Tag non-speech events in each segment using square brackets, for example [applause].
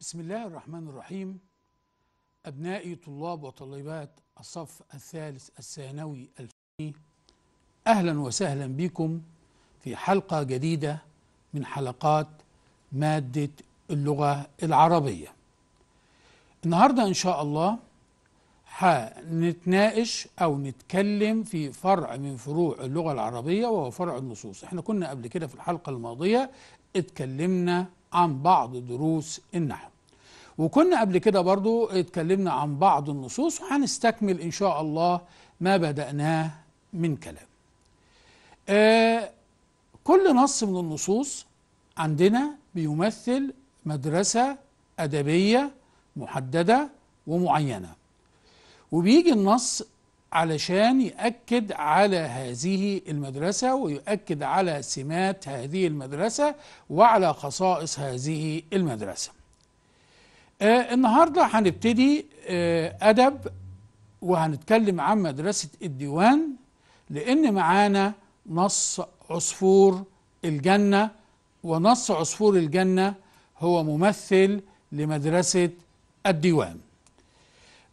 بسم الله الرحمن الرحيم أبنائي طلاب وطالبات الصف الثالث الثانوي الفني أهلا وسهلا بكم في حلقة جديدة من حلقات مادة اللغة العربية النهاردة إن شاء الله هنتناقش أو نتكلم في فرع من فروع اللغة العربية وهو فرع النصوص احنا كنا قبل كده في الحلقة الماضية اتكلمنا عن بعض دروس النحو وكنا قبل كده برضو اتكلمنا عن بعض النصوص وهنستكمل إن شاء الله ما بدأناه من كلام آه كل نص من النصوص عندنا بيمثل مدرسة أدبية محددة ومعينة وبيجي النص علشان يأكد على هذه المدرسة ويؤكد على سمات هذه المدرسة وعلى خصائص هذه المدرسة آه النهارده هنبتدي آه ادب وهنتكلم عن مدرسه الديوان لان معانا نص عصفور الجنه ونص عصفور الجنه هو ممثل لمدرسه الديوان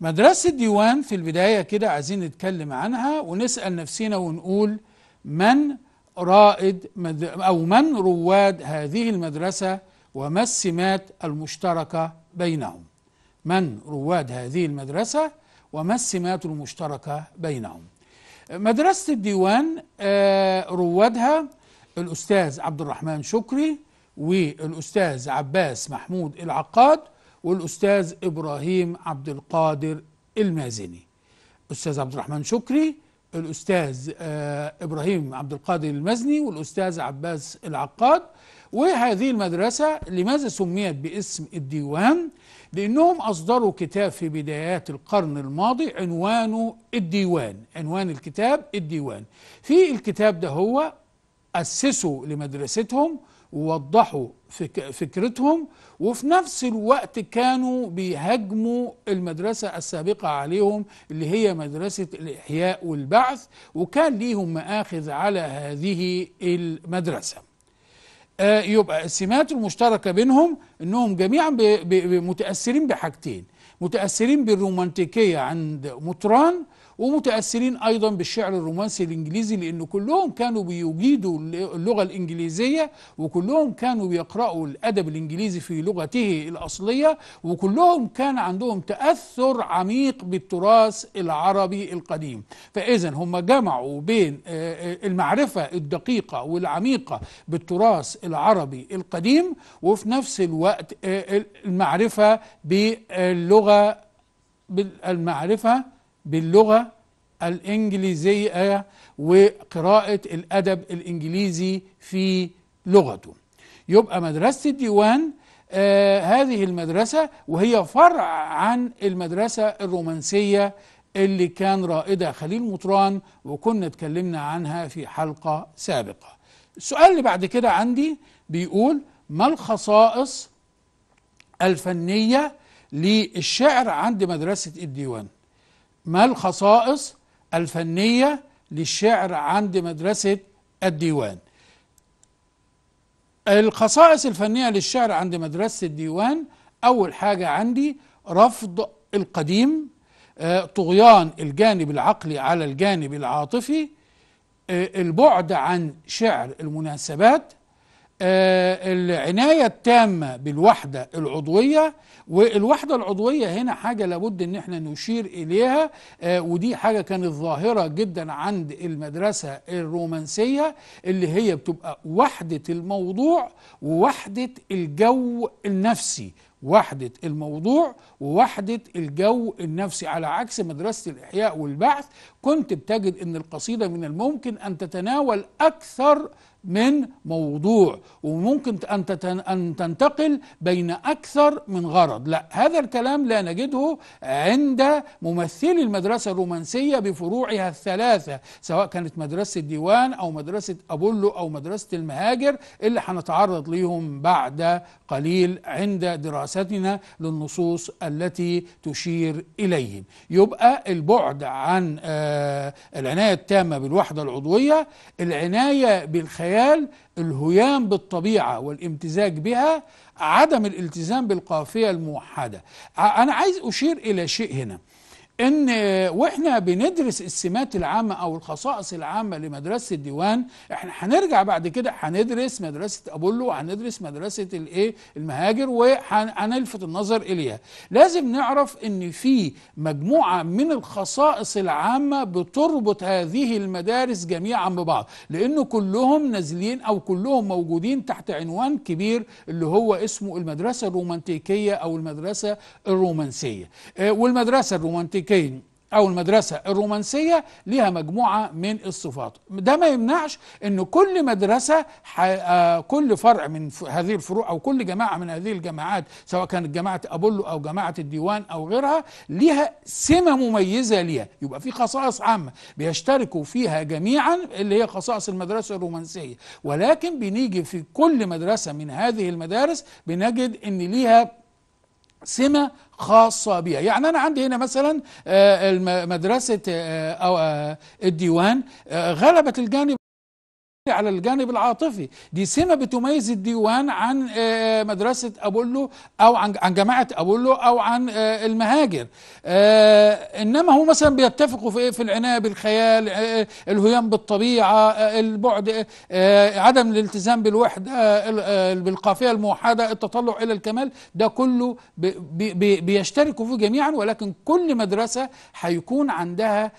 مدرسه الديوان في البدايه كده عايزين نتكلم عنها ونسال نفسنا ونقول من رائد مد... او من رواد هذه المدرسه وما السمات المشتركه بينهم من رواد هذه المدرسة وما السمات المشتركة بينهم مدرسة الديوان آه، روادها الأستاذ عبد الرحمن شكري والأستاذ عباس محمود العقاد والأستاذ إبراهيم عبد القادر المازني الأستاذ عبد الرحمن شكري الأستاذ آه، إبراهيم عبد القادر المازني والأستاذ عباس العقاد وهذه المدرسة لماذا سميت باسم الديوان لأنهم أصدروا كتاب في بدايات القرن الماضي عنوانه الديوان عنوان الكتاب الديوان في الكتاب ده هو أسسوا لمدرستهم ووضحوا فكرتهم وفي نفس الوقت كانوا بيهاجموا المدرسة السابقة عليهم اللي هي مدرسة الإحياء والبعث وكان ليهم مآخذ على هذه المدرسة آه، يبقى السمات المشتركة بينهم أنهم جميعا متأثرين بحاجتين متأثرين بالرومانتيكية عند مطران ومتأثرين أيضا بالشعر الرومانسي الإنجليزي لأن كلهم كانوا بيجيدوا اللغة الإنجليزية وكلهم كانوا بيقرأوا الأدب الإنجليزي في لغته الأصلية وكلهم كان عندهم تأثر عميق بالتراث العربي القديم فإذا هم جمعوا بين آه، آه، المعرفة الدقيقة والعميقة بالتراث العربي القديم وفي نفس الوقت آه، المعرفة باللغة بالمعرفة باللغة الإنجليزية وقراءة الأدب الإنجليزي في لغته يبقى مدرسة الديوان آه هذه المدرسة وهي فرع عن المدرسة الرومانسية اللي كان رائدها خليل مطران وكنا اتكلمنا عنها في حلقة سابقة السؤال اللي بعد كده عندي بيقول ما الخصائص الفنية للشعر عند مدرسة الديوان ما الخصائص الفنية للشعر عند مدرسة الديوان الخصائص الفنية للشعر عند مدرسة الديوان أول حاجة عندي رفض القديم آه، طغيان الجانب العقلي على الجانب العاطفي آه، البعد عن شعر المناسبات آه، العناية التامة بالوحدة العضوية والوحدة العضوية هنا حاجة لابد ان احنا نشير اليها آه، ودي حاجة كانت ظاهرة جدا عند المدرسة الرومانسية اللي هي بتبقى وحدة الموضوع ووحدة الجو النفسي وحدة الموضوع ووحدة الجو النفسي على عكس مدرسة الإحياء والبعث كنت بتجد أن القصيدة من الممكن أن تتناول أكثر من موضوع وممكن أن, أن تنتقل بين أكثر من غرض لا هذا الكلام لا نجده عند ممثلي المدرسة الرومانسية بفروعها الثلاثة سواء كانت مدرسة الديوان أو مدرسة أبولو أو مدرسة المهاجر اللي هنتعرض ليهم بعد قليل عند دراستنا للنصوص التي تشير إليهم يبقى البعد عن آه، العناية التامة بالوحدة العضوية العناية بالخيال الخيال الهيام بالطبيعة والامتزاج بها عدم الالتزام بالقافية الموحدة أنا عايز أشير إلى شيء هنا ان واحنا بندرس السمات العامه او الخصائص العامه لمدرسه الديوان احنا هنرجع بعد كده هندرس مدرسه ابولو وهندرس مدرسه الايه المهاجر وهنلفت النظر اليها لازم نعرف ان في مجموعه من الخصائص العامه بتربط هذه المدارس جميعا ببعض لانه كلهم نازلين او كلهم موجودين تحت عنوان كبير اللي هو اسمه المدرسه الرومانتيكيه او المدرسه الرومانسيه آه، والمدرسه الرومانتيكيه الكلاسيكين او المدرسه الرومانسيه ليها مجموعه من الصفات ده ما يمنعش ان كل مدرسه آه، كل فرع من هذه الفروع او كل جماعه من هذه الجماعات سواء كانت جماعه ابولو او جماعه الديوان او غيرها ليها سمه مميزه ليها يبقى في خصائص عامه بيشتركوا فيها جميعا اللي هي خصائص المدرسه الرومانسيه ولكن بنيجي في كل مدرسه من هذه المدارس بنجد ان ليها سمة خاصة بها يعني أنا عندي هنا مثلا آه، مدرسة آه، آه، الديوان غلبت الجانب على الجانب العاطفي دي سمة بتميز الديوان عن آه، مدرسة أبولو أو عن جماعة أبولو أو عن آه، المهاجر آه، إنما هو مثلا بيتفقوا في إيه؟ في العناية بالخيال الهيام بالطبيعة البعد عدم الالتزام بالوحدة بالقافية الموحدة التطلع إلى الكمال ده كله بيشتركوا فيه جميعا ولكن كل مدرسة هيكون عندها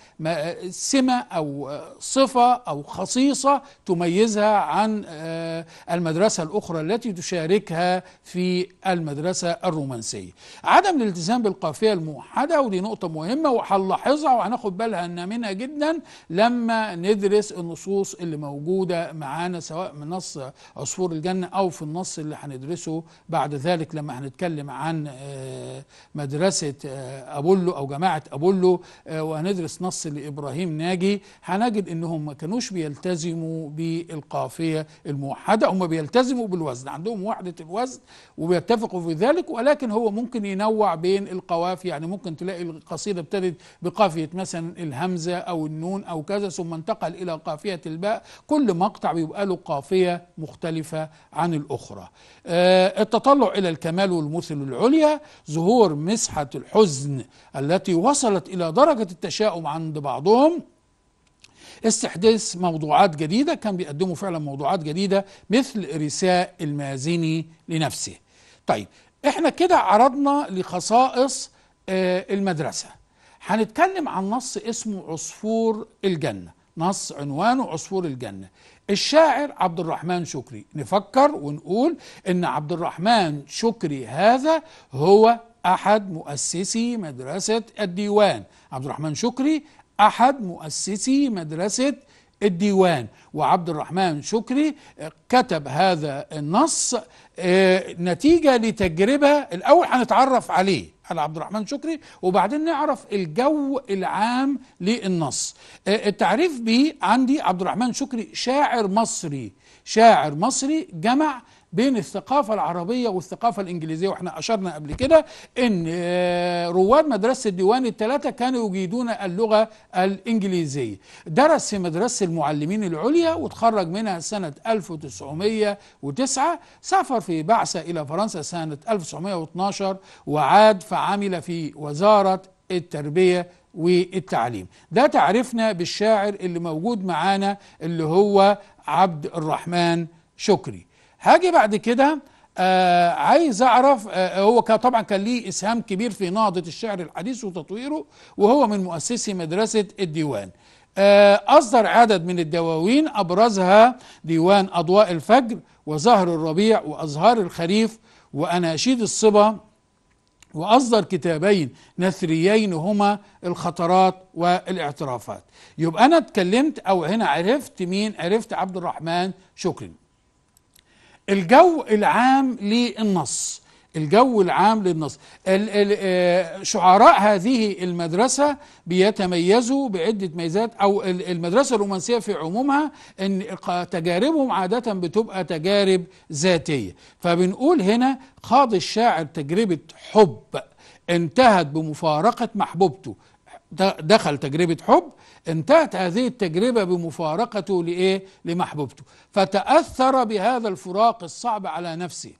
سمة أو صفة أو خصيصة تميز يميزها عن آه، المدرسة الأخرى التي تشاركها في المدرسة الرومانسية عدم الالتزام بالقافية الموحدة ودي نقطة مهمة وهنلاحظها وهناخد بالنا منها جدا لما ندرس النصوص اللي موجودة معانا سواء من نص عصفور الجنة أو في النص اللي هندرسه بعد ذلك لما هنتكلم عن آه، مدرسة آه، أبولو أو جماعة أبولو وهندرس نص لإبراهيم ناجي هنجد إنهم ما كانوش بيلتزموا بي القافية الموحدة هم بيلتزموا بالوزن عندهم وحدة الوزن وبيتفقوا في ذلك ولكن هو ممكن ينوع بين القوافي يعني ممكن تلاقي القصيدة ابتدت بقافية مثلا الهمزة أو النون أو كذا ثم انتقل إلى قافية الباء كل مقطع بيبقى له قافية مختلفة عن الأخرى آه، التطلع إلى الكمال والمثل العليا ظهور مسحة الحزن التي وصلت إلى درجة التشاؤم عند بعضهم استحداث موضوعات جديدة كان بيقدموا فعلا موضوعات جديدة مثل رساء المازني لنفسه طيب احنا كده عرضنا لخصائص آه، المدرسة هنتكلم عن نص اسمه عصفور الجنة نص عنوانه عصفور الجنة الشاعر عبد الرحمن شكري نفكر ونقول ان عبد الرحمن شكري هذا هو احد مؤسسي مدرسه الديوان عبد الرحمن شكري أحد مؤسسي مدرسة الديوان وعبد الرحمن شكري كتب هذا النص آه، نتيجة لتجربة الأول هنتعرف عليه على عبد الرحمن شكري وبعدين نعرف الجو العام للنص آه، التعريف به عندي عبد الرحمن شكري شاعر مصري شاعر مصري جمع بين الثقافة العربية والثقافة الإنجليزية وإحنا أشرنا قبل كده إن آه، رواد مدرسة الديوان الثلاثة كانوا يجيدون اللغة الإنجليزية درس في مدرسة المعلمين العليا وتخرج منها سنة 1909 سافر في بعثة إلى فرنسا سنة 1912 وعاد فعمل في وزارة التربية والتعليم ده تعرفنا بالشاعر اللي موجود معانا اللي هو عبد الرحمن شكري هاجي بعد كده آه عايز اعرف آه هو كان طبعا كان ليه اسهام كبير في نهضه الشعر الحديث وتطويره وهو من مؤسسي مدرسه الديوان آه اصدر عدد من الدواوين ابرزها ديوان اضواء الفجر وزهر الربيع وازهار الخريف واناشيد الصبا وأصدر كتابين نثريين هما الخطرات والاعترافات يبقى أنا اتكلمت أو هنا عرفت مين عرفت عبد الرحمن شكري الجو العام للنص الجو العام للنص آه، شعراء هذه المدرسة بيتميزوا بعدة ميزات أو المدرسة الرومانسية في عمومها أن تجاربهم عادة بتبقى تجارب ذاتية فبنقول هنا خاض الشاعر تجربة حب انتهت بمفارقة محبوبته دخل تجربة حب انتهت هذه التجربة بمفارقته لإيه؟ لمحبوبته فتأثر بهذا الفراق الصعب على نفسه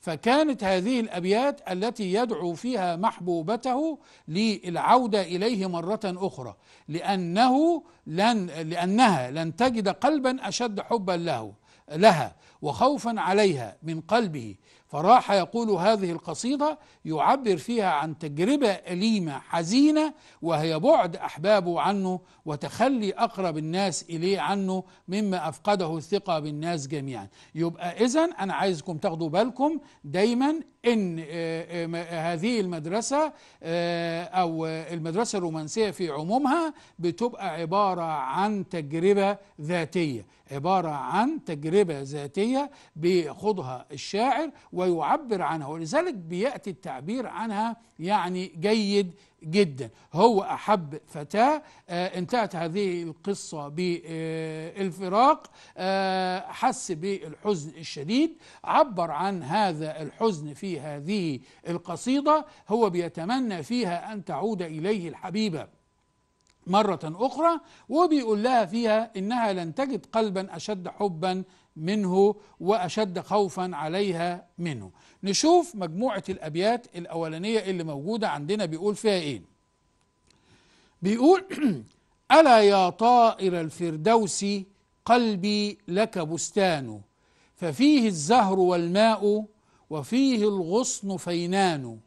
فكانت هذه الأبيات التي يدعو فيها محبوبته للعودة إليه مرة أخرى لأنه لن لأنها لن تجد قلبا أشد حبا له لها وخوفا عليها من قلبه فراح يقول هذه القصيدة يعبر فيها عن تجربة أليمة حزينة وهي بعد أحبابه عنه وتخلي أقرب الناس إليه عنه مما أفقده الثقة بالناس جميعا يبقى إذا أنا عايزكم تاخدوا بالكم دايما ان آه، آه، آه، هذه المدرسه او المدرسه الرومانسيه في عمومها بتبقى عباره عن تجربه ذاتيه عباره عن تجربه ذاتيه بيخوضها الشاعر ويعبر عنها ولذلك بياتي التعبير التعبير عنها يعني جيد جدا هو أحب فتاة آه، انتهت هذه القصة بالفراق آه، حس بالحزن الشديد عبر عن هذا الحزن في هذه القصيدة هو بيتمنى فيها أن تعود إليه الحبيبة مرة أخرى وبيقول لها فيها إنها لن تجد قلبا أشد حبا منه وأشد خوفا عليها منه نشوف مجموعة الأبيات الأولانية اللي موجودة عندنا بيقول فيها إيه بيقول [clears throat] ألا يا طائر الفردوس قلبي لك بستان ففيه الزهر والماء وفيه الغصن فينان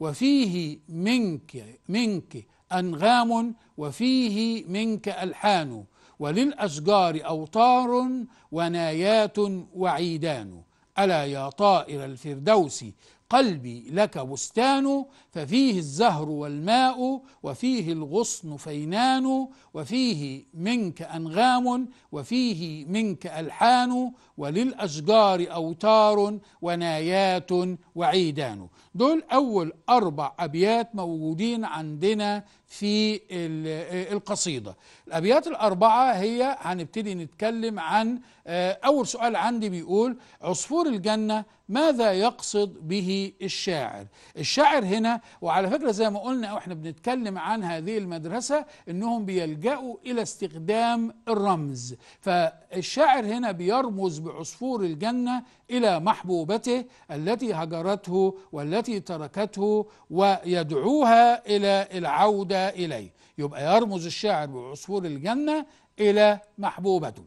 وفيه منك منك أنغام وفيه منك ألحان وللأشجار أوطار ونايات وعيدان ألا يا طائر الفردوس قلبي لك بستان ففيه الزهر والماء وفيه الغصن فينان وفيه منك أنغام وفيه منك ألحان وللأشجار أوتار ونايات وعيدان دول أول أربع أبيات موجودين عندنا في القصيدة الأبيات الأربعة هي هنبتدي نتكلم عن آه، أول سؤال عندي بيقول عصفور الجنة ماذا يقصد به الشاعر الشاعر هنا وعلى فكرة زي ما قلنا واحنا بنتكلم عن هذه المدرسة انهم بيلجأوا الى استخدام الرمز فالشاعر هنا بيرمز بعصفور الجنة الى محبوبته التي هجرته والتي التي تركته ويدعوها إلى العودة إليه يبقى يرمز الشاعر بعصفور الجنة إلى محبوبته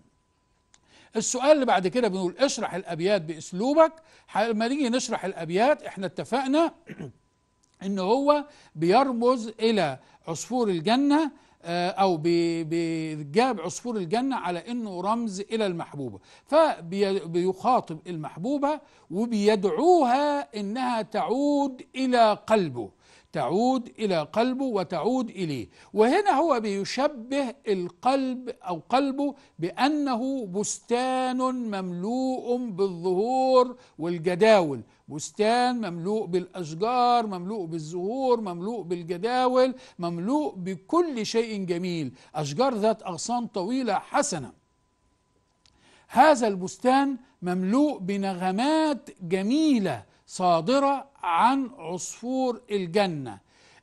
السؤال اللي بعد كده بنقول اشرح الأبيات بأسلوبك لما نيجي نشرح الأبيات احنا اتفقنا [clears throat] ان هو بيرمز إلى عصفور الجنة آه، أو بجاب عصفور الجنة على أنه رمز إلى المحبوبة فبيخاطب المحبوبة وبيدعوها أنها تعود إلى قلبه تعود إلى قلبه وتعود إليه وهنا هو بيشبه القلب أو قلبه بأنه بستان مملوء بالظهور والجداول بستان مملوء بالأشجار مملوء بالزهور مملوء بالجداول مملوء بكل شيء جميل أشجار ذات أغصان طويلة حسنة هذا البستان مملوء بنغمات جميله صادرة عن عصفور الجنة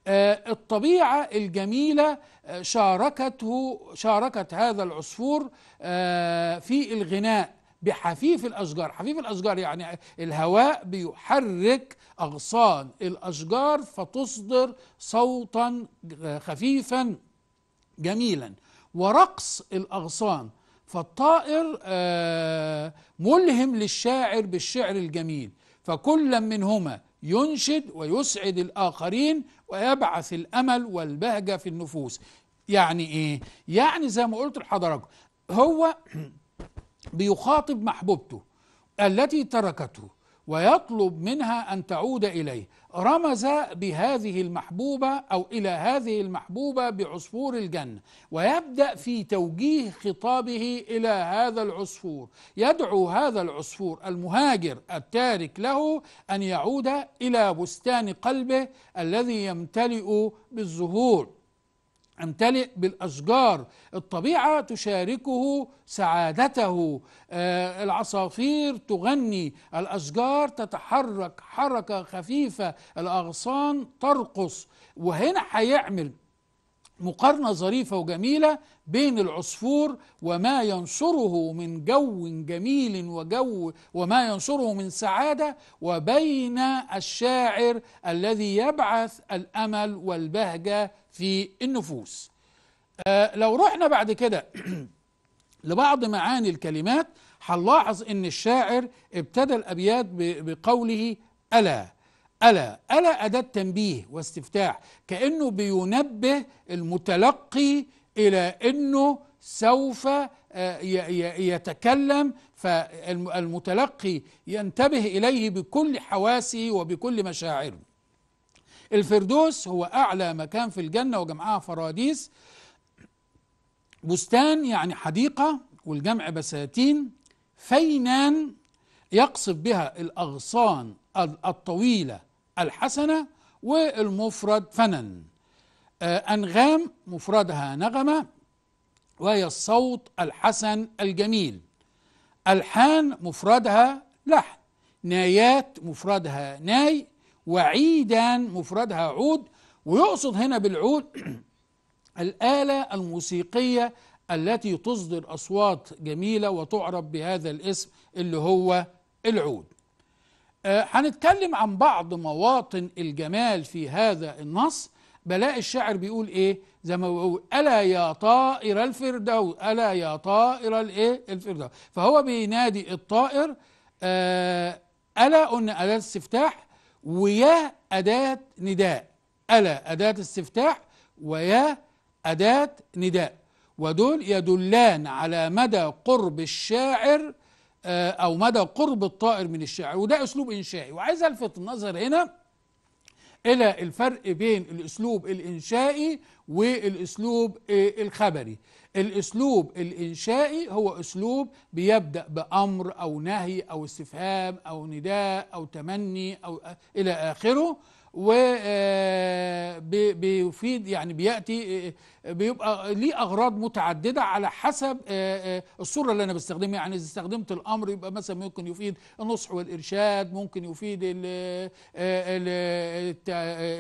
آه، الطبيعة الجميلة آه، شاركته شاركت هذا العصفور آه، في الغناء بحفيف الأشجار حفيف الأشجار يعني الهواء بيحرك أغصان الأشجار فتصدر صوتا خفيفا جميلا ورقص الأغصان فالطائر ملهم للشاعر بالشعر الجميل فكلا منهما ينشد ويسعد الآخرين ويبعث الأمل والبهجة في النفوس يعني إيه؟ يعني زي ما قلت لحضراتكم هو بيخاطب محبوبته التي تركته ويطلب منها أن تعود إليه رمز بهذه المحبوبة أو إلى هذه المحبوبة بعصفور الجنة ويبدأ في توجيه خطابه إلى هذا العصفور يدعو هذا العصفور المهاجر التارك له أن يعود إلى بستان قلبه الذي يمتلئ بالزهور امتلئ بالاشجار الطبيعه تشاركه سعادته آه، العصافير تغني الاشجار تتحرك حركه خفيفه الاغصان ترقص وهنا هيعمل مقارنه ظريفه وجميله بين العصفور وما ينصره من جو جميل وجو وما ينصره من سعادة وبين الشاعر الذي يبعث الأمل والبهجة في النفوس آه لو رحنا بعد كده [clears throat] لبعض معاني الكلمات هنلاحظ ان الشاعر ابتدى الأبيات بقوله ألا ألا ألا أداة تنبيه واستفتاح كأنه بينبه المتلقي إلى أنه سوف آه، يتكلم فالمتلقي ينتبه إليه بكل حواسه وبكل مشاعره الفردوس هو أعلى مكان في الجنة وجمعها فراديس بستان يعني حديقة والجمع بساتين فينان يقصف بها الأغصان الطويلة الحسنة والمفرد فنن آه، أنغام مفردها نغمة وهي الصوت الحسن الجميل ألحان مفردها لحن نايات مفردها ناي وعيدان مفردها عود ويقصد هنا بالعود [clears throat] الآلة الموسيقية التي تصدر أصوات جميلة وتعرف بهذا الاسم اللي هو العود آه، هنتكلم عن بعض مواطن الجمال في هذا النص بلاء الشاعر بيقول ايه زي ما بيقول الا يا طائر الفردوس الا يا طائر الايه الفردوس فهو بينادي الطائر آه، الا قلنا اداه استفتاح ويا اداه نداء الا اداه استفتاح ويا اداه نداء ودول يدلان على مدى قرب الشاعر آه، او مدى قرب الطائر من الشاعر وده اسلوب انشائي وعايز الفت النظر هنا الى الفرق بين الاسلوب الانشائي والاسلوب الخبري الاسلوب الانشائي هو اسلوب بيبدا بامر او نهي او استفهام او نداء او تمني او الى اخره وبيفيد آه، يعني بياتي آه، بيبقى ليه اغراض متعدده على حسب آه، الصوره اللي انا بستخدمها يعني اذا استخدمت الامر يبقى مثلا ممكن يفيد النصح والارشاد ممكن يفيد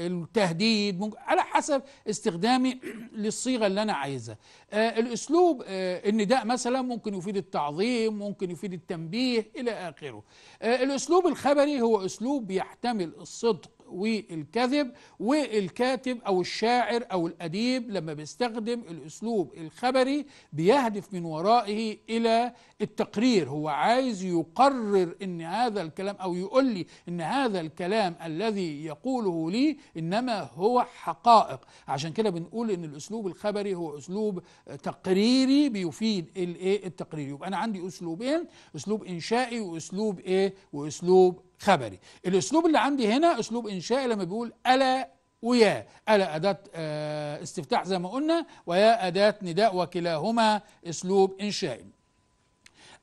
التهديد ممكن على حسب استخدامي [clears throat] للصيغه اللي انا عايزها الاسلوب النداء مثلا ممكن يفيد التعظيم ممكن يفيد التنبيه الى اخره الاسلوب الخبري هو اسلوب بيحتمل الصدق والكذب والكاتب أو الشاعر أو الأديب لما بيستخدم الأسلوب الخبري بيهدف من ورائه إلى التقرير هو عايز يقرر أن هذا الكلام أو يقول لي أن هذا الكلام الذي يقوله لي إنما هو حقائق عشان كده بنقول أن الأسلوب الخبري هو أسلوب تقريري بيفيد الايه التقرير يبقى أنا عندي أسلوبين أسلوب إنشائي وأسلوب إيه وأسلوب خبري الاسلوب اللي عندي هنا اسلوب انشائي لما بيقول الا ويا الا اداه آه، استفتاح زي ما قلنا ويا اداه نداء وكلاهما اسلوب انشائي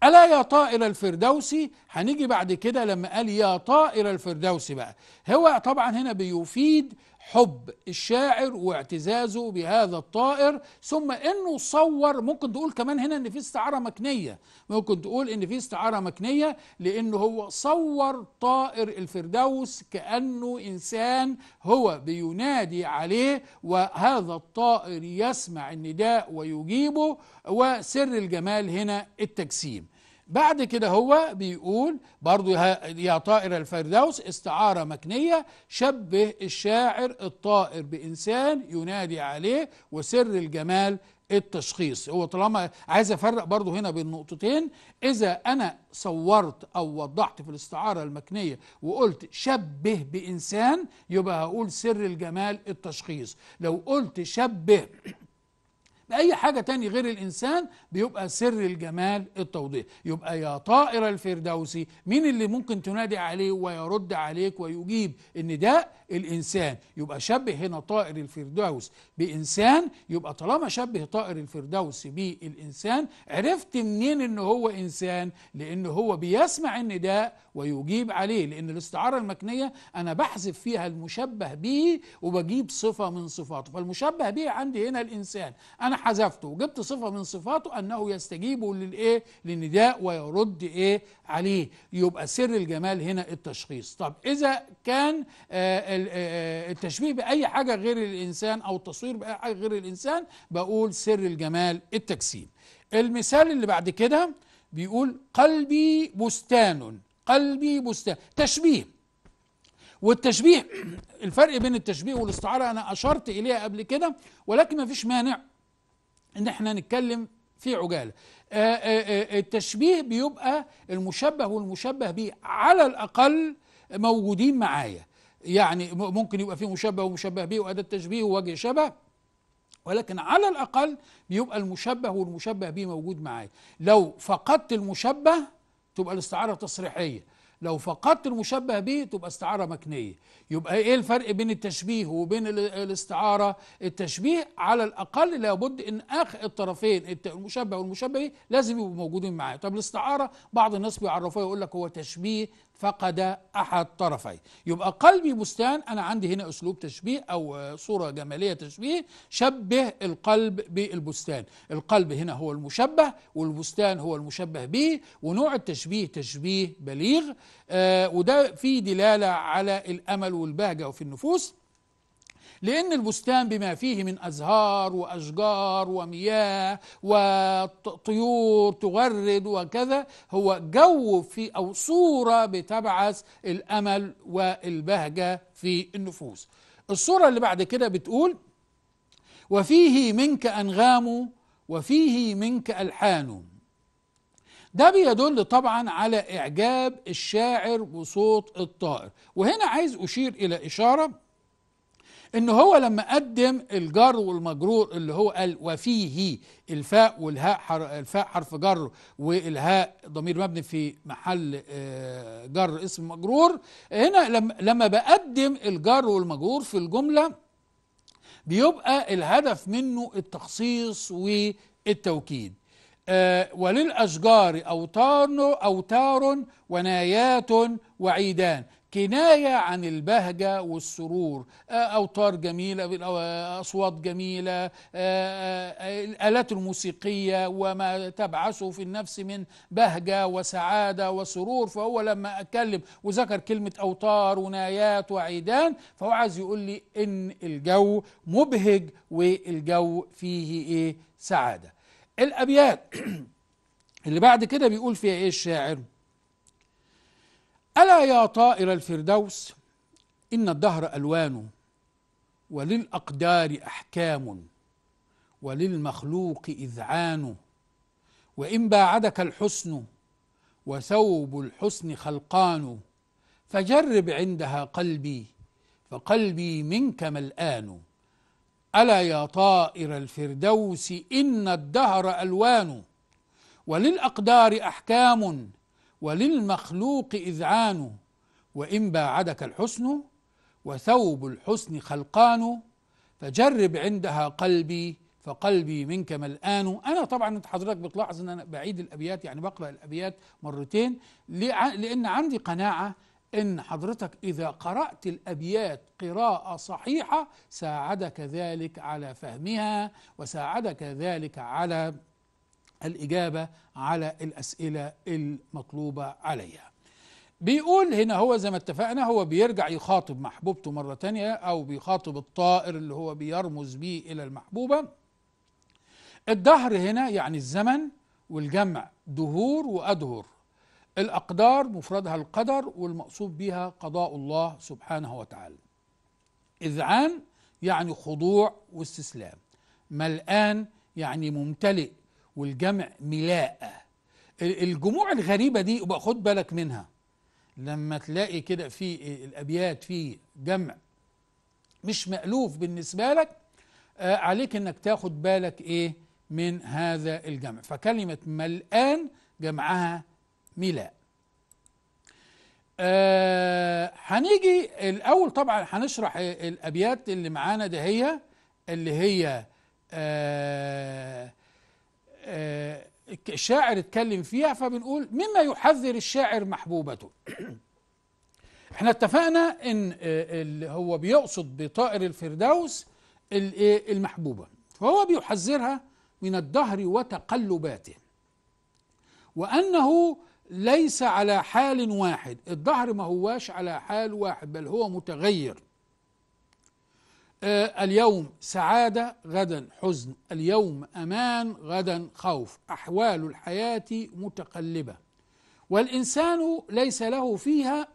ألا يا طائر الفردوسي هنيجي بعد كده لما قال يا طائر الفردوسي بقى هو طبعا هنا بيفيد حب الشاعر واعتزازه بهذا الطائر ثم انه صور ممكن تقول كمان هنا ان في استعاره مكنيه ممكن تقول ان في استعاره مكنيه لانه هو صور طائر الفردوس كانه انسان هو بينادي عليه وهذا الطائر يسمع النداء ويجيبه وسر الجمال هنا التجسيم بعد كده هو بيقول برضو يا طائر الفردوس استعارة مكنية شبه الشاعر الطائر بإنسان ينادي عليه وسر الجمال التشخيص هو طالما عايز افرق برضه هنا بين نقطتين اذا انا صورت او وضحت في الاستعاره المكنيه وقلت شبه بانسان يبقى هقول سر الجمال التشخيص لو قلت شبه بأي حاجة تاني غير الإنسان بيبقى سر الجمال التوضيح يبقى يا طائر الفردوسي مين اللي ممكن تنادي عليه ويرد عليك ويجيب النداء الإنسان يبقى شبه هنا طائر الفردوس بإنسان يبقى طالما شبه طائر الفردوس بالإنسان عرفت منين إن هو إنسان لأن هو بيسمع النداء ويجيب عليه لأن الاستعارة المكنية أنا بحذف فيها المشبه به وبجيب صفة من صفاته فالمشبه به عندي هنا الإنسان أنا حذفته وجبت صفة من صفاته أنه يستجيب للإيه للنداء ويرد إيه عليه يبقى سر الجمال هنا التشخيص طب إذا كان آه، آه، آه، التشبيه بأي حاجة غير الإنسان أو التصوير بأي حاجة غير الإنسان بقول سر الجمال التجسيم المثال اللي بعد كده بيقول قلبي بستان قلبي بستان تشبيه والتشبيه الفرق بين التشبيه والاستعارة أنا أشرت إليها قبل كده ولكن ما فيش مانع إن احنا نتكلم في عجالة آه، آه، آه، التشبيه بيبقى المشبه والمشبه به على الأقل موجودين معايا يعني ممكن يبقى في مشبه ومشبه به وأداة تشبيه ووجه شبه ولكن على الأقل بيبقى المشبه والمشبه به موجود معايا لو فقدت المشبه تبقى الاستعارة تصريحية لو فقدت المشبه به تبقى استعارة مكنية يبقى ايه الفرق بين التشبيه وبين الاستعارة التشبيه على الأقل لابد أن آخر الطرفين المشبه والمشبه به لازم يبقوا موجودين معاه طب الاستعارة بعض الناس بيعرفوها يقول لك هو تشبيه فقد أحد طرفي يبقى قلبي بستان أنا عندي هنا أسلوب تشبيه أو صورة جمالية تشبيه شبه القلب بالبستان القلب هنا هو المشبه والبستان هو المشبه به ونوع التشبيه تشبيه بليغ آه وده فيه دلالة على الأمل والبهجة وفي النفوس لأن البستان بما فيه من أزهار وأشجار ومياه وطيور تغرد وكذا هو جو في أو صورة بتبعث الأمل والبهجة في النفوس الصورة اللي بعد كده بتقول وفيه منك أنغام وفيه منك ألحان ده بيدل طبعا على إعجاب الشاعر بصوت الطائر وهنا عايز أشير إلى إشارة ان هو لما قدم الجر والمجرور اللي هو قال وفيه الفاء والهاء الفاء حرف جر والهاء ضمير مبني في محل آه، جر اسم مجرور هنا لما لما بقدم الجر والمجرور في الجمله بيبقى الهدف منه التخصيص والتوكيد آه وللأشجار أوتار أوتار ونايات وعيدان كناية عن البهجة والسرور آه، أوتار جميلة آه، أصوات جميلة آه، الآلات الموسيقية وما تبعثه في النفس من بهجة وسعادة وسرور فهو لما أتكلم وذكر كلمة أوتار ونايات وعيدان فهو عايز يقول لي إن الجو مبهج والجو فيه إيه سعادة الأبيات [clears throat] اللي بعد كده بيقول فيها إيه الشاعر ألا يا طائر الفردوس إن الدهر ألوان وللأقدار أحكام وللمخلوق إذعان وإن باعدك الحسن وثوب الحسن خلقان فجرب عندها قلبي فقلبي منك ملآن ألا يا طائر الفردوس إن الدهر ألوان وللأقدار أحكام وللمخلوق إذعان وإن باعدك الحسن وثوب الحسن خلقان فجرب عندها قلبي فقلبي منك ملآن أنا طبعا أنت حضرتك بتلاحظ أن أنا بعيد الأبيات يعني بقرأ الأبيات مرتين لأن عندي قناعة ان حضرتك اذا قرات الابيات قراءه صحيحه ساعدك ذلك على فهمها وساعدك ذلك على الإجابة على الأسئلة المطلوبة عليها بيقول هنا هو زي ما اتفقنا هو بيرجع يخاطب محبوبته مرة تانية أو بيخاطب الطائر اللي هو بيرمز بيه إلى المحبوبة الدهر هنا يعني الزمن والجمع دهور وأدهر الأقدار مفردها القدر والمقصود بها قضاء الله سبحانه وتعالى إذعان يعني خضوع واستسلام ملآن يعني ممتلئ والجمع ملاء الجموع الغريبة دي بقى خد بالك منها لما تلاقي كده في الأبيات في جمع مش مألوف بالنسبة لك آه، عليك انك تاخد بالك ايه من هذا الجمع فكلمة ملآن جمعها ملاء آه هنيجي الأول طبعا هنشرح الأبيات اللي معانا ده هي اللي هي آه الشاعر آه، اتكلم فيها فبنقول مما يحذر الشاعر محبوبته [clears throat] احنا اتفقنا ان آه، اللي هو بيقصد بطائر الفردوس آه، المحبوبة فهو بيحذرها من الدهر وتقلباته وأنه ليس على حال واحد الدهر ما هواش على حال واحد بل هو متغير آه، اليوم سعادة غدا حزن اليوم أمان غدا خوف أحوال الحياة متقلبة والإنسان ليس له فيها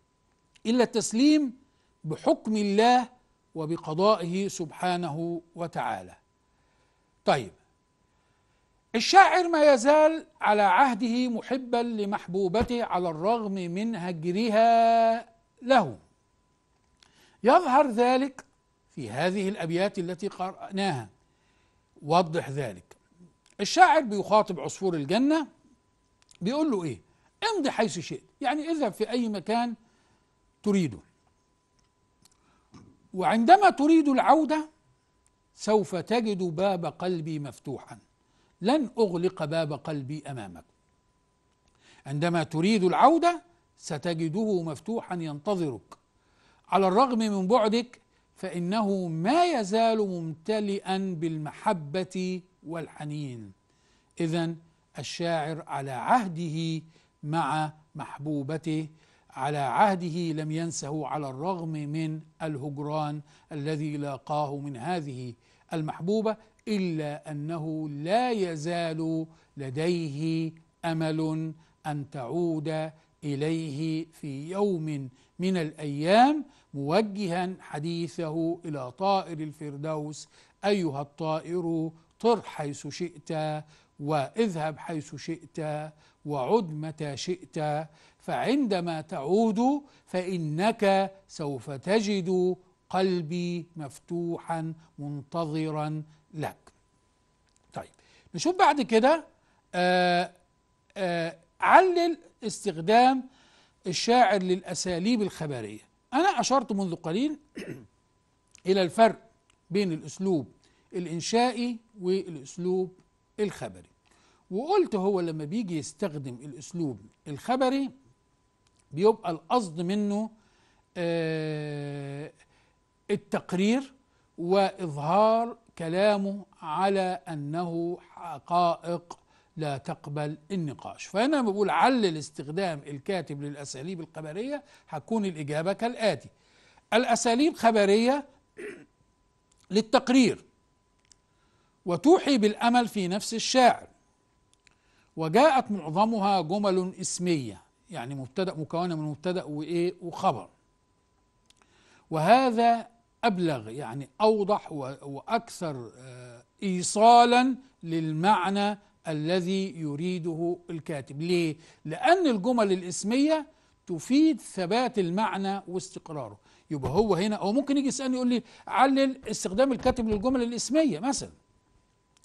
[clears throat] إلا التسليم بحكم الله وبقضائه سبحانه وتعالى طيب الشاعر ما يزال على عهده محبا لمحبوبته على الرغم من هجرها له يظهر ذلك في هذه الأبيات التي قرأناها وضح ذلك الشاعر بيخاطب عصفور الجنة بيقول له إيه امضي حيث شئت يعني اذهب في أي مكان تريده وعندما تريد العودة سوف تجد باب قلبي مفتوحا لن أغلق باب قلبي أمامك عندما تريد العودة ستجده مفتوحا ينتظرك على الرغم من بعدك فإنه ما يزال ممتلئا بالمحبة والحنين إذا الشاعر على عهده مع محبوبته على عهده لم ينسه على الرغم من الهجران الذي لاقاه من هذه المحبوبة إلا أنه لا يزال لديه أمل أن تعود إليه في يوم من الأيام موجها حديثه إلى طائر الفردوس أيها الطائر طر حيث شئت واذهب حيث شئت وعد متى شئت فعندما تعود فإنك سوف تجد قلبي مفتوحا منتظرا لك طيب نشوف بعد كده آآ آه، آآ آه، علل استخدام الشاعر للأساليب الخبرية أنا أشرت منذ قليل [clears throat] إلى الفرق بين الأسلوب الإنشائي والأسلوب الخبري وقلت هو لما بيجي يستخدم الأسلوب الخبري بيبقى القصد منه آه، التقرير وإظهار كلامه على أنه حقائق لا تقبل النقاش فهنا بقول علل استخدام الكاتب للأساليب الخبرية هتكون الإجابة كالآتي الأساليب خبرية [clears throat] للتقرير وتوحي بالأمل في نفس الشاعر وجاءت معظمها جمل اسمية يعني مبتدأ مكونة من مبتدأ وإيه وخبر وهذا أبلغ يعني أوضح وأكثر آه، إيصالا للمعنى الذي يريده الكاتب ليه؟ لأن الجمل الإسمية تفيد ثبات المعنى واستقراره يبقى هو هنا أو ممكن يجي يسألني يقول لي علل استخدام الكاتب للجمل الإسمية مثلا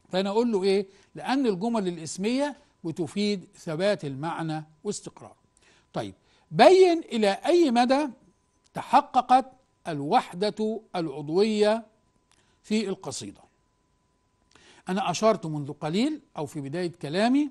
فأنا أقول له إيه؟ لأن الجمل الإسمية بتفيد ثبات المعنى واستقراره طيب بين إلى أي مدى تحققت الوحدة العضوية في القصيدة أنا أشرت منذ قليل أو في بداية كلامي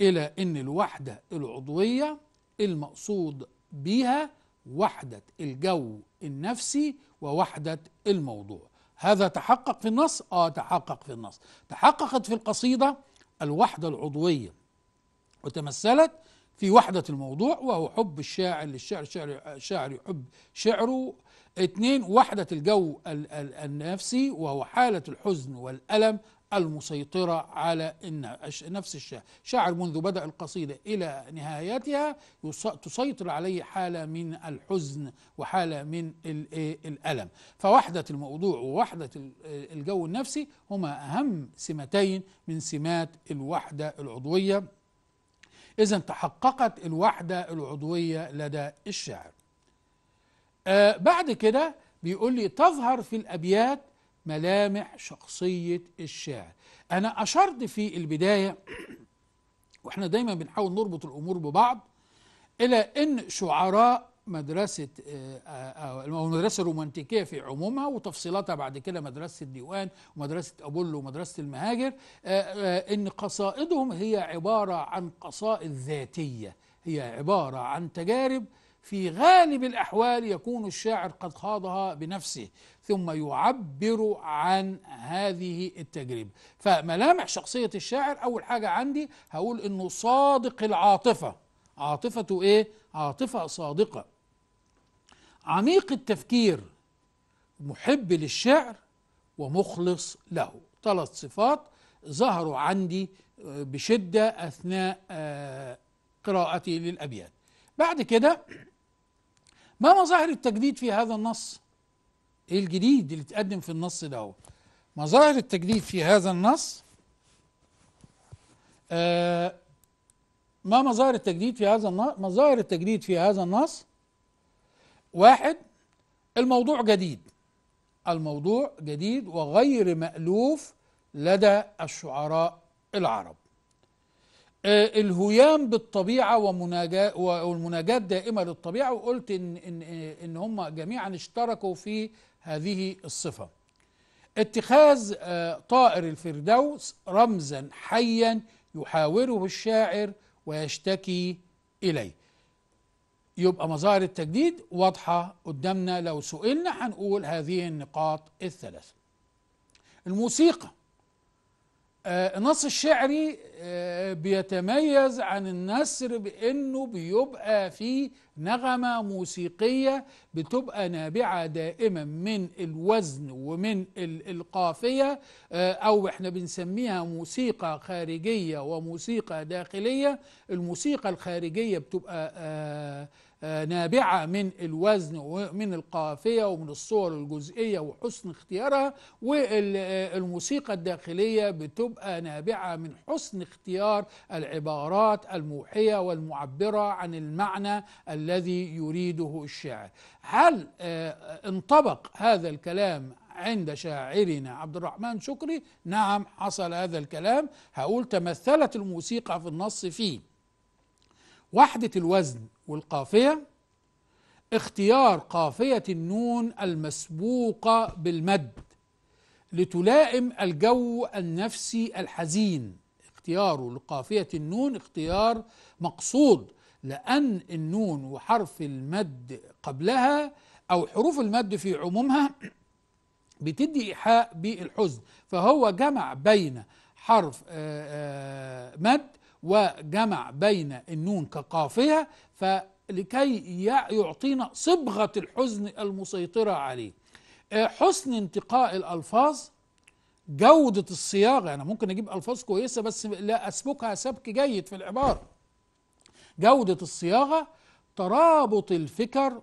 إلى أن الوحدة العضوية المقصود بها وحدة الجو النفسي ووحدة الموضوع هذا تحقق في النص؟ آه تحقق في النص تحققت في القصيدة الوحدة العضوية وتمثلت في وحدة الموضوع وهو حب الشاعر للشعر الشاعر, شعر يحب شعره اثنين وحدة الجو النفسي وهو حالة الحزن والألم المسيطرة على نفس الشاعر شاعر منذ بدأ القصيدة إلى نهايتها تسيطر عليه حالة من الحزن وحالة من إيه، الألم فوحدة الموضوع ووحدة إيه، الجو النفسي هما أهم سمتين من سمات الوحدة العضوية إذا تحققت الوحدة العضوية لدى الشاعر آه بعد كده بيقول لي تظهر في الأبيات ملامح شخصية الشاعر أنا أشرت في البداية وإحنا دايما بنحاول نربط الأمور ببعض إلى أن شعراء مدرسة أو آه، المدرسة آه، الرومانتيكية في عمومها وتفصيلاتها بعد كده مدرسة الديوان ومدرسة أبولو ومدرسة المهاجر آه، إن قصائدهم هي عبارة عن قصائد ذاتية هي عبارة عن تجارب في غالب الأحوال يكون الشاعر قد خاضها بنفسه ثم يعبر عن هذه التجربة فملامح شخصية الشاعر أول حاجة عندي هقول أنه صادق العاطفة عاطفته إيه؟ عاطفة صادقة عميق التفكير محب للشعر ومخلص له ثلاث صفات ظهروا عندي آه، بشدة أثناء آه، قراءتي للأبيات بعد كده ما مظاهر التجديد في هذا النص ايه الجديد اللي اتقدم في النص ده مظاهر التجديد في هذا النص آه ما مظاهر التجديد في هذا النص مظاهر التجديد في هذا النص واحد الموضوع جديد الموضوع جديد وغير مألوف لدى الشعراء العرب آه، الهيام بالطبيعة ومناجاة والمناجاة الدائمه للطبيعة وقلت إن, إن, إن هم جميعا اشتركوا في هذه الصفة اتخاذ آه، طائر الفردوس رمزا حيا يحاوره الشاعر ويشتكي إليه يبقى مظاهر التجديد واضحة قدامنا لو سئلنا هنقول هذه النقاط الثلاثة الموسيقى آه، النص الشعري بيتميز عن النسر بانه بيبقى فيه نغمه موسيقيه بتبقى نابعه دائما من الوزن ومن القافيه آه، او احنا بنسميها موسيقى خارجيه وموسيقى داخليه الموسيقى الخارجيه بتبقى آه، آه، نابعة من الوزن ومن القافية ومن الصور الجزئية وحسن اختيارها والموسيقى الداخلية بتبقى نابعة من حسن اختيار العبارات الموحية والمعبرة عن المعنى الذي يريده الشاعر هل آه، انطبق هذا الكلام عند شاعرنا عبد الرحمن شكري نعم حصل هذا الكلام هقول تمثلت الموسيقى في النص فيه وحدة الوزن والقافية اختيار قافية النون المسبوقة بالمد لتلائم الجو النفسي الحزين اختياره لقافية النون اختيار مقصود لأن النون وحرف المد قبلها أو حروف المد في عمومها بتدي إيحاء بالحزن فهو جمع بين حرف آه، آه، مد وجمع بين النون كقافية فلكي يعطينا صبغة الحزن المسيطرة عليه آه، حسن انتقاء الألفاظ جودة الصياغة أنا يعني ممكن أجيب ألفاظ كويسة بس لا أسبكها سبك جيد في العبارة جودة الصياغة ترابط الفكر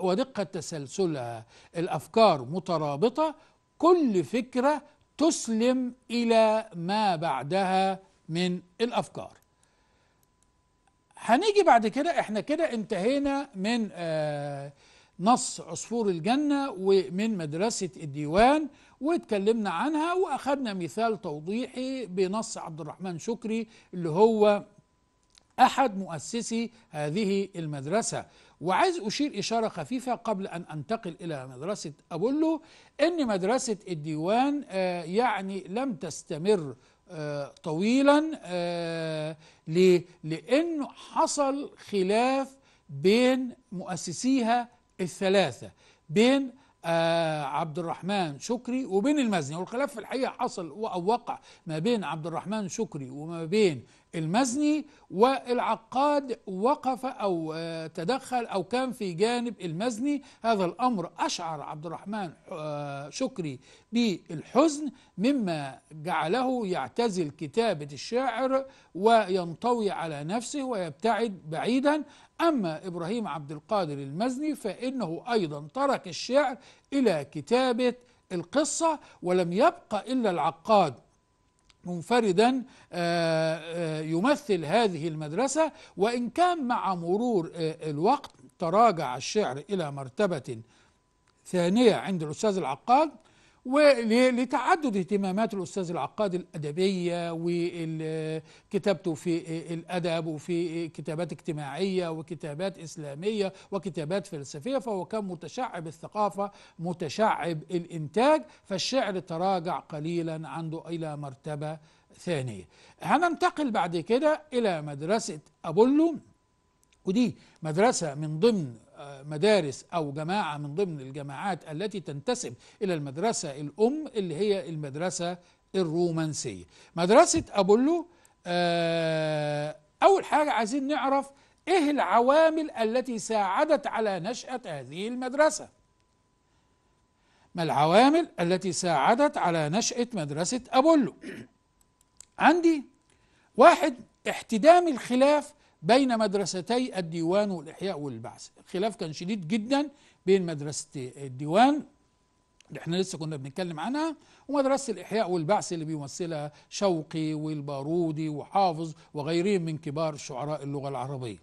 ودقة تسلسلها الأفكار مترابطة كل فكرة تسلم إلى ما بعدها من الافكار هنيجي بعد كده احنا كده انتهينا من آه، نص عصفور الجنة ومن مدرسة الديوان واتكلمنا عنها واخدنا مثال توضيحي بنص عبد الرحمن شكري اللي هو احد مؤسسي هذه المدرسه وعايز اشير اشاره خفيفه قبل ان انتقل الى مدرسه ابولو ان مدرسه الديوان آه، يعني لم تستمر آه، طويلا ليه؟ آه، لأنه حصل خلاف بين مؤسسيها الثلاثة بين آه عبد الرحمن شكري وبين المزني والخلاف في الحقيقة حصل أو وقع ما بين عبد الرحمن شكري وما بين المزني والعقاد وقف أو آه، تدخل أو كان في جانب المزني هذا الأمر أشعر عبد الرحمن آه، شكري بالحزن مما جعله يعتزل كتابة الشاعر وينطوي على نفسه ويبتعد بعيدا أما إبراهيم عبد القادر المزني فإنه أيضا ترك الشعر إلى كتابة القصة ولم يبقى إلا العقاد منفردا آه، آه، يمثل هذه المدرسة وإن كان مع مرور آه، الوقت تراجع الشعر إلى مرتبة ثانية عند الأستاذ العقاد ولتعدد اهتمامات الأستاذ العقاد الأدبية وكتابته في الأدب وفي كتابات اجتماعية وكتابات إسلامية وكتابات فلسفية فهو كان متشعب الثقافة متشعب الإنتاج فالشعر تراجع قليلا عنده إلى مرتبة ثانية هننتقل بعد كده إلى مدرسة أبولو ودي مدرسة من ضمن مدارس أو جماعة من ضمن الجماعات التي تنتسب إلى المدرسة الأم اللي هي المدرسة الرومانسية مدرسة أبولو آه، أول حاجة عايزين نعرف إيه العوامل التي ساعدت على نشأة هذه المدرسة ما العوامل التي ساعدت على نشأة مدرسة أبولو [clears throat] عندي واحد احتدام الخلاف بين مدرستي الديوان والإحياء والبعث الخلاف كان شديد جدا بين مدرسة الديوان اللي احنا لسه كنا بنتكلم عنها ومدرسة الإحياء والبعث اللي بيمثلها شوقي والبارودي وحافظ وغيرهم من كبار شعراء اللغة العربية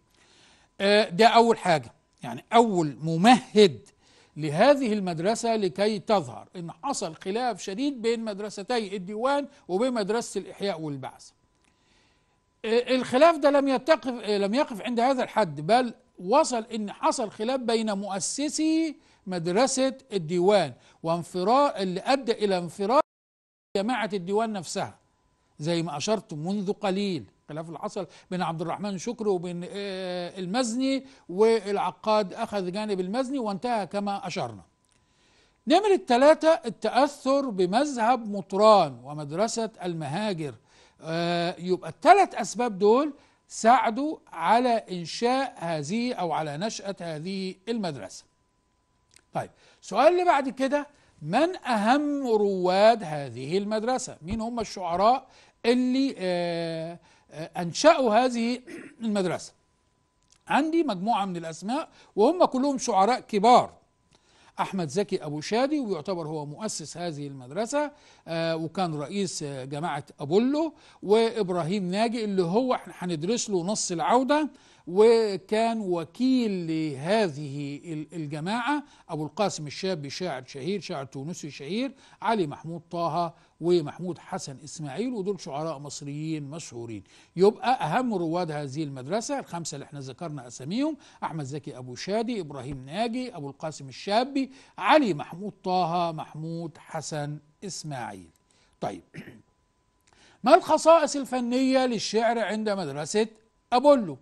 آه، ده أول حاجة يعني أول ممهد لهذه المدرسة لكي تظهر إن حصل خلاف شديد بين مدرستي الديوان وبين مدرسة الإحياء والبعث الخلاف ده لم يتقف لم يقف عند هذا الحد بل وصل ان حصل خلاف بين مؤسسي مدرسه الديوان وانفراد اللي ادى الى انفراد جماعه الديوان نفسها زي ما اشرت منذ قليل الخلاف اللي حصل بين عبد الرحمن شكري وبين آه، المزني والعقاد اخذ جانب المزني وانتهى كما اشرنا نمرة ثلاثة التأثر بمذهب مطران ومدرسة المهاجر آه، يبقى الثلاث أسباب دول ساعدوا على إنشاء هذه أو على نشأة هذه المدرسة طيب السؤال اللي بعد كده من أهم رواد هذه المدرسة مين هم الشعراء اللي آه، آه، أنشأوا هذه المدرسة عندي مجموعة من الأسماء وهم كلهم شعراء كبار أحمد زكي أبو شادي ويعتبر هو مؤسس هذه المدرسة آه، وكان رئيس آه، جماعة أبولو وإبراهيم ناجي اللي هو احنا هندرس له نص العودة وكان وكيل لهذه الجماعة أبو القاسم الشابي شاعر شهير شاعر تونسي شهير علي محمود طه ومحمود حسن إسماعيل ودول شعراء مصريين مشهورين يبقى أهم رواد هذه المدرسة الخمسة اللي احنا ذكرنا أساميهم أحمد زكي أبو شادي إبراهيم ناجي أبو القاسم الشابي علي محمود طه محمود حسن إسماعيل طيب [clears throat] ما الخصائص الفنية للشعر عند مدرسة أبولو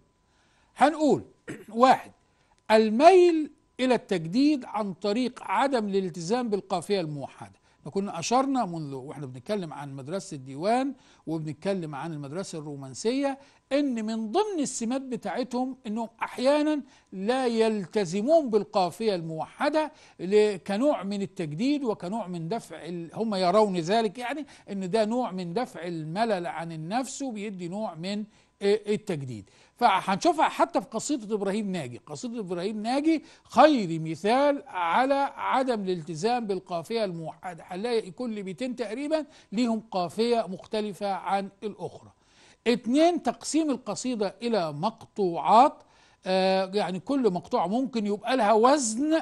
هنقول [clears throat] واحد الميل إلى التجديد عن طريق عدم الالتزام بالقافية الموحدة فكنا أشرنا منذ وإحنا بنتكلم عن مدرسة الديوان وبنتكلم عن المدرسة الرومانسية إن من ضمن السمات بتاعتهم إنهم أحيانا لا يلتزمون بالقافية الموحدة كنوع من التجديد وكنوع من دفع هم يرون ذلك يعني إن ده نوع من دفع الملل عن النفس وبيدي نوع من آه، التجديد فهنشوفها حتى في قصيدة إبراهيم ناجي قصيدة إبراهيم ناجي خير مثال على عدم الالتزام بالقافية الموحدة هنلاقي كل بيتين تقريبا ليهم قافية مختلفة عن الأخرى اتنين تقسيم القصيدة إلى مقطوعات آه يعني كل مقطوعة ممكن يبقى لها وزن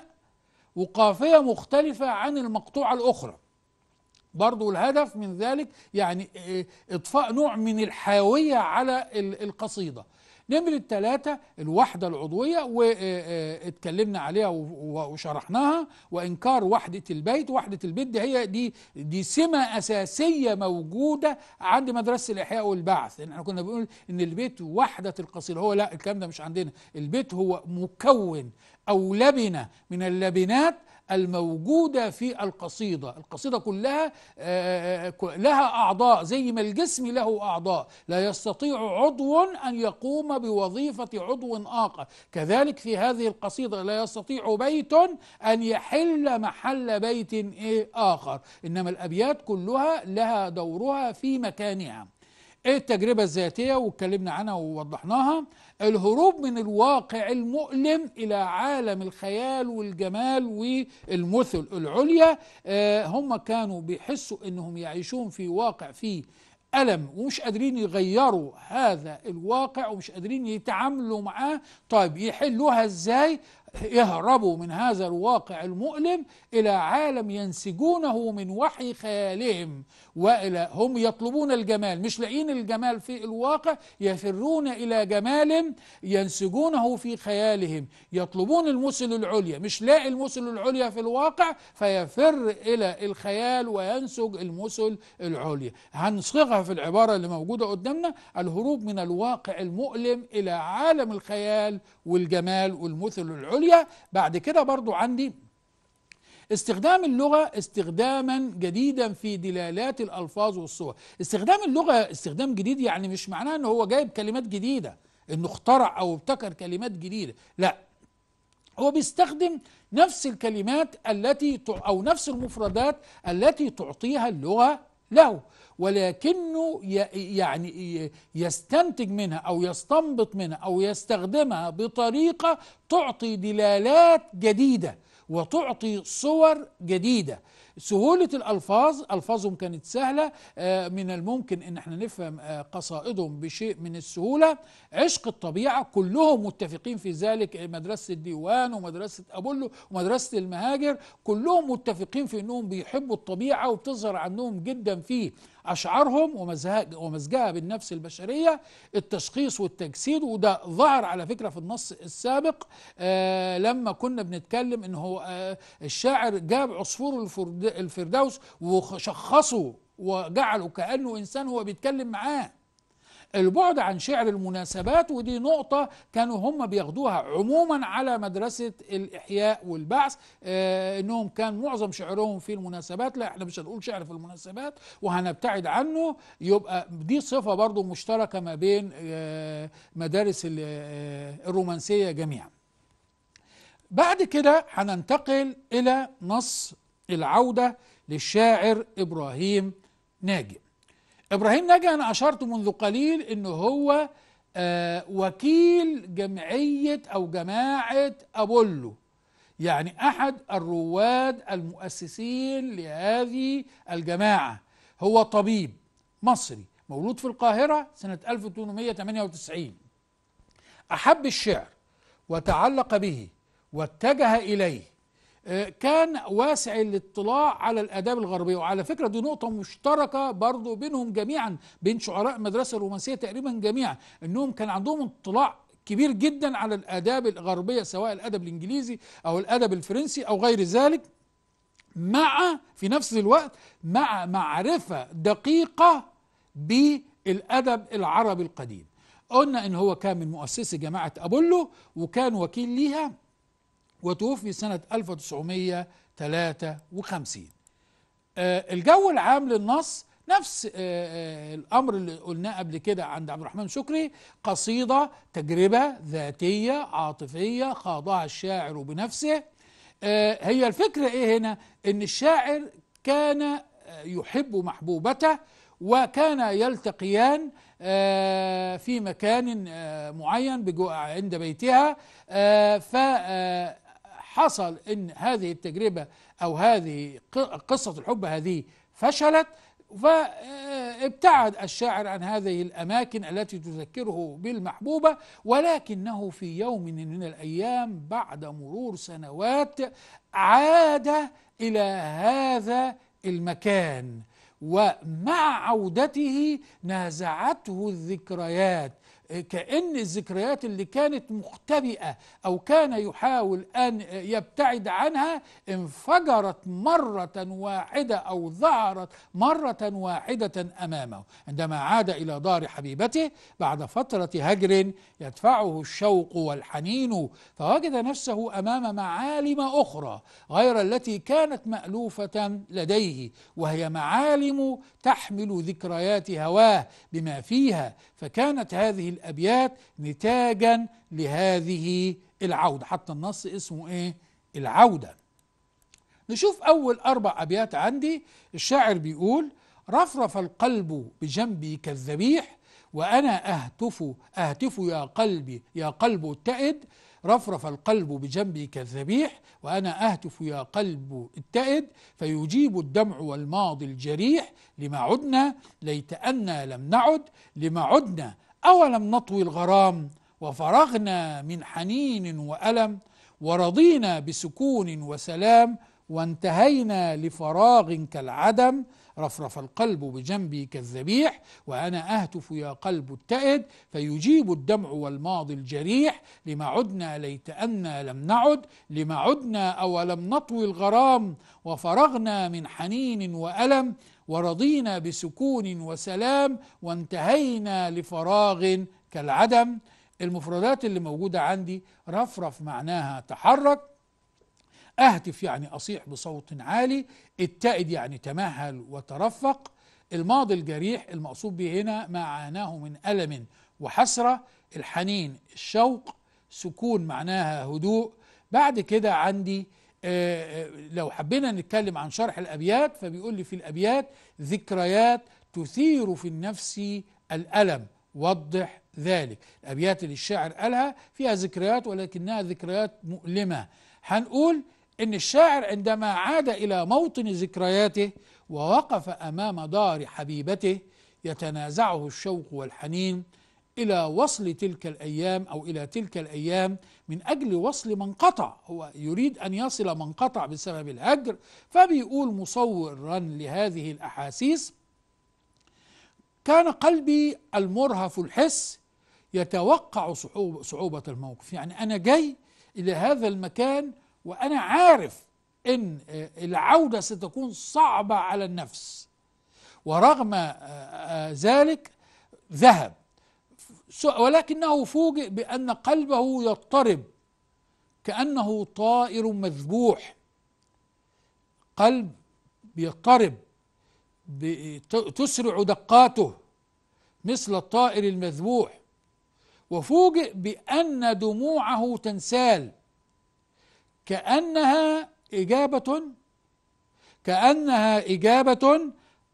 وقافية مختلفة عن المقطوعة الأخرى برضو الهدف من ذلك يعني آه، اطفاء نوع من الحيوية على القصيدة نمرة الثلاثة الوحدة العضوية واتكلمنا آه، آه، عليها وشرحناها وإنكار وحدة البيت وحدة البيت دي هي دي دي سمة أساسية موجودة عند مدرسة الإحياء والبعث لأن يعني احنا كنا بنقول إن البيت وحدة القصيدة هو لا الكلام ده مش عندنا البيت هو مكون أو لبنة من اللبنات الموجودة في القصيدة القصيدة كلها آه، آه، آه، لها أعضاء زي ما الجسم له أعضاء لا يستطيع عضو أن يقوم بوظيفة عضو آخر كذلك في هذه القصيدة لا يستطيع بيت أن يحل محل بيت آخر إنما الأبيات كلها لها دورها في مكانها ايه التجربة الذاتية واتكلمنا عنها ووضحناها الهروب من الواقع المؤلم الى عالم الخيال والجمال والمثل العليا آه هم كانوا بيحسوا انهم يعيشون في واقع فيه ألم ومش قادرين يغيروا هذا الواقع ومش قادرين يتعاملوا معاه طيب يحلوها ازاي يهربوا من هذا الواقع المؤلم إلى عالم ينسجونه من وحي خيالهم وإلى هم يطلبون الجمال مش لاقيين الجمال في الواقع يفرون إلى جمال ينسجونه في خيالهم يطلبون المثل العليا مش لاقي المثل العليا في الواقع فيفر إلى الخيال وينسج المثل العليا هنصيغها في العبارة اللي موجودة قدامنا الهروب من الواقع المؤلم إلى عالم الخيال والجمال والمثل العليا بعد كده برضو عندي استخدام اللغة استخداما جديدا في دلالات الألفاظ والصور استخدام اللغة استخدام جديد يعني مش معناه أنه هو جايب كلمات جديدة أنه اخترع أو ابتكر كلمات جديدة لا هو بيستخدم نفس الكلمات التي أو نفس المفردات التي تعطيها اللغة له ولكنه يعني يستنتج منها أو يستنبط منها أو يستخدمها بطريقة تعطي دلالات جديدة وتعطي صور جديده سهولة الألفاظ ألفاظهم كانت سهلة آه، من الممكن أن احنا نفهم آه، قصائدهم بشيء من السهولة عشق الطبيعة كلهم متفقين في ذلك مدرسة الديوان ومدرسة أبولو ومدرسة المهاجر كلهم متفقين في أنهم بيحبوا الطبيعة وبتظهر عنهم جدا فيه أشعرهم ومزجها بالنفس البشرية التشخيص والتجسيد وده ظهر على فكرة في النص السابق آه لما كنا بنتكلم إن هو آه الشاعر جاب عصفور الفردوس وشخصه وجعله كأنه إنسان هو بيتكلم معاه البعد عن شعر المناسبات ودي نقطة كانوا هم بياخدوها عموما على مدرسة الإحياء والبعث آه إنهم كان معظم شعرهم في المناسبات لا إحنا مش هنقول شعر في المناسبات وهنبتعد عنه يبقى دي صفة برضو مشتركة ما بين آه مدارس آه، الرومانسية جميعا بعد كده هننتقل إلى نص العودة للشاعر إبراهيم ناجي إبراهيم ناجي أنا أشرت منذ قليل أنه هو آه، وكيل جمعية أو جماعة أبولو يعني أحد الرواد المؤسسين لهذه الجماعة هو طبيب مصري مولود في القاهرة سنة 1898 أحب الشعر وتعلق به واتجه إليه كان واسع الاطلاع على الآداب الغربية وعلى فكرة دي نقطة مشتركة برضو بينهم جميعا بين شعراء المدرسة الرومانسية تقريبا جميعا أنهم كان عندهم اطلاع كبير جدا على الآداب الغربية سواء الأدب الإنجليزي أو الأدب الفرنسي أو غير ذلك مع في نفس الوقت مع معرفة دقيقة بالأدب العربي القديم قلنا ان هو كان من مؤسسي جماعه ابولو وكان وكيل ليها وتوفي سنة 1953 آه، الجو العام للنص نفس آه، آه، الأمر اللي قلناه قبل كده عند عبد الرحمن شكري قصيدة تجربة ذاتية عاطفية خاضها الشاعر بنفسه هي الفكرة إيه هنا إن الشاعر كان يحب محبوبته وكان يلتقيان في مكان معين عند بيتها ف حصل ان هذه التجربه او هذه قصه الحب هذه فشلت فابتعد الشاعر عن هذه الاماكن التي تذكره بالمحبوبه ولكنه في يوم من الايام بعد مرور سنوات عاد الى هذا المكان ومع عودته نازعته الذكريات إيه، كأن الذكريات اللي كانت مختبئة أو كان يحاول أن يبتعد عنها انفجرت مرة واحدة أو ظهرت مرة واحدة أمامه عندما عاد إلى دار حبيبته بعد فترة هجر يدفعه الشوق والحنين فوجد نفسه أمام معالم أخرى غير التي كانت مألوفة لديه وهي معالم تحمل ذكريات هواه بما فيها فكانت هذه الأبيات نتاجا لهذه العودة حتى النص اسمه إيه العودة نشوف أول أربع أبيات عندي الشاعر بيقول رفرف القلب بجنبي كالذبيح وأنا أهتف أهتف يا قلبي يا قلب التئد رفرف القلب بجنبي كالذبيح وأنا أهتف يا قلب التئد فيجيب الدمع والماضي الجريح لما عدنا ليت أنا لم نعد لما عدنا أولم نطوي الغرام وفرغنا من حنين وألم ورضينا بسكون وسلام وانتهينا لفراغ كالعدم رفرف القلب بجنبي كالذبيح وأنا أهتف يا قلب التئد فيجيب الدمع والماضي الجريح لما عدنا ليت أنا لم نعد لما عدنا أولم نطوي الغرام وفرغنا من حنين وألم ورضينا بسكون وسلام وانتهينا لفراغ كالعدم المفردات اللي موجودة عندي رفرف معناها تحرك أهتف يعني أصيح بصوت عالي اتئد يعني تمهل وترفق الماضي الجريح المقصود به هنا ما عاناه من ألم وحسرة الحنين الشوق سكون معناها هدوء بعد كده عندي آه، آه، لو حبينا نتكلم عن شرح الأبيات فبيقول لي في الأبيات ذكريات تثير في النفس الألم وضح ذلك الأبيات اللي الشاعر قالها فيها ذكريات ولكنها ذكريات مؤلمة هنقول إن الشاعر عندما عاد إلى موطن ذكرياته ووقف أمام دار حبيبته يتنازعه الشوق والحنين إلى وصل تلك الأيام أو إلى تلك الأيام من أجل وصل من قطع هو يريد أن يصل من قطع بسبب الهجر فبيقول مصورا لهذه الأحاسيس كان قلبي المرهف الحس يتوقع صعوبة, صعوبة الموقف يعني أنا جاي إلى هذا المكان وأنا عارف أن العودة ستكون صعبة على النفس ورغم ذلك ذهب ولكنه فوجئ بأن قلبه يضطرب كأنه طائر مذبوح قلب بيضطرب تسرع دقاته مثل الطائر المذبوح وفوجئ بأن دموعه تنسال كأنها إجابة كأنها إجابة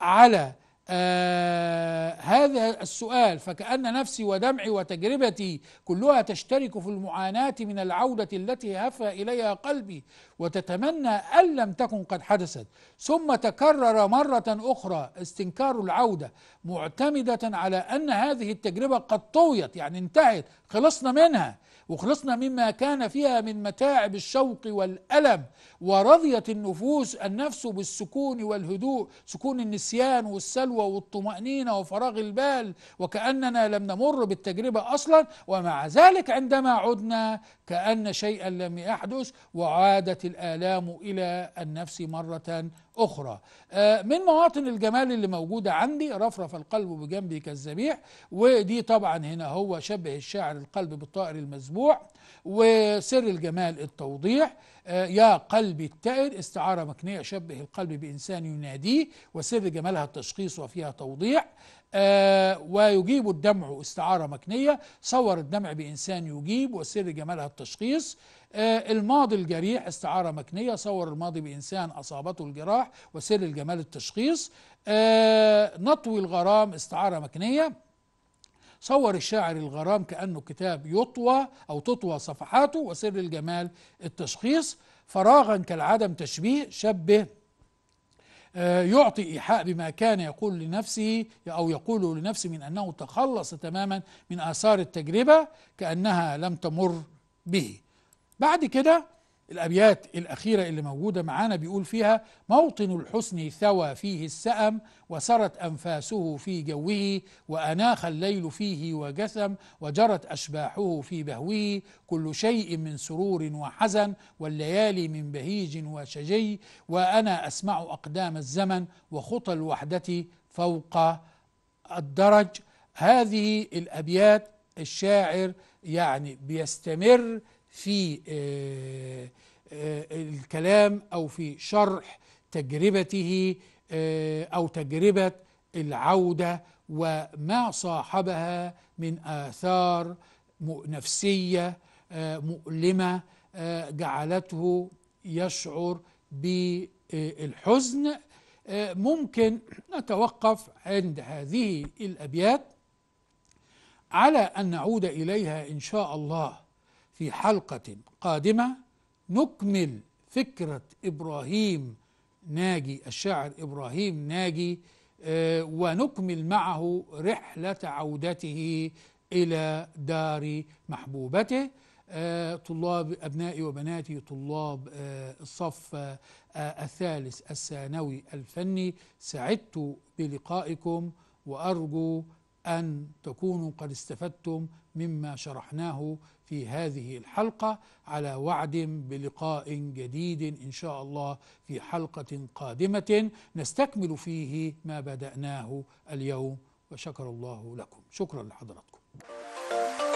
على آه هذا السؤال فكأن نفسي ودمعي وتجربتي كلها تشترك في المعاناة من العودة التي هفى إليها قلبي وتتمنى أن لم تكن قد حدثت ثم تكرر مرة أخرى استنكار العودة معتمدة على أن هذه التجربة قد طويت يعني انتهت خلصنا منها وخلصنا مما كان فيها من متاعب الشوق والألم ورضيت النفوس النفس بالسكون والهدوء سكون النسيان والسلوى والطمأنينة وفراغ البال وكأننا لم نمر بالتجربة أصلا ومع ذلك عندما عدنا كأن شيئا لم يحدث وعادت الآلام إلى النفس مرة أخرى آه، من مواطن الجمال اللي موجودة عندي رفرف القلب بجنبي كالذبيح ودي طبعا هنا هو شبه الشاعر القلب بالطائر المذبوح وسر الجمال التوضيح آه، يا قلبي التائر استعارة مكنية شبه القلب بإنسان يناديه وسر جمالها التشخيص وفيها توضيح آه، ويجيب الدمع استعارة مكنية صور الدمع بإنسان يجيب وسر جمالها التشخيص آه، الماضي الجريح استعارة مكنية صور الماضي بإنسان أصابته الجراح وسر الجمال التشخيص نطوي الغرام استعارة مكنية صور الشاعر الغرام كأنه كتاب يطوى أو تطوى صفحاته وسر الجمال التشخيص فراغا كالعدم تشبيه شبه آه، يعطي إيحاء بما كان يقول لنفسه أو يقول لنفسه من أنه تخلص تماما من آثار التجربة كأنها لم تمر به بعد كده الأبيات الأخيرة اللي موجودة معانا بيقول فيها موطن الحسن ثوى فيه السأم وسرت أنفاسه في جوه وأناخ الليل فيه وجثم وجرت أشباحه في بهوه كل شيء من سرور وحزن والليالي من بهيج وشجي وأنا أسمع أقدام الزمن وخطى الوحدة فوق الدرج هذه الأبيات الشاعر يعني بيستمر في آه، آه، الكلام أو في شرح تجربته آه، أو تجربة العودة وما صاحبها من آثار نفسية مؤلمة جعلته يشعر بالحزن ممكن نتوقف عند هذه الأبيات على أن نعود إليها إن شاء الله في حلقة قادمة نكمل فكرة إبراهيم ناجي الشاعر إبراهيم ناجي آه، ونكمل معه رحلة عودته إلى دار محبوبته آه، طلاب أبنائي وبناتي طلاب آه، الصف الثالث الثانوي الفني سعدت بلقائكم وأرجو أن تكونوا قد استفدتم مما شرحناه في هذه الحلقة على وعد بلقاء جديد إن شاء الله في حلقة قادمة نستكمل فيه ما بدأناه اليوم وشكر الله لكم شكرا لحضراتكم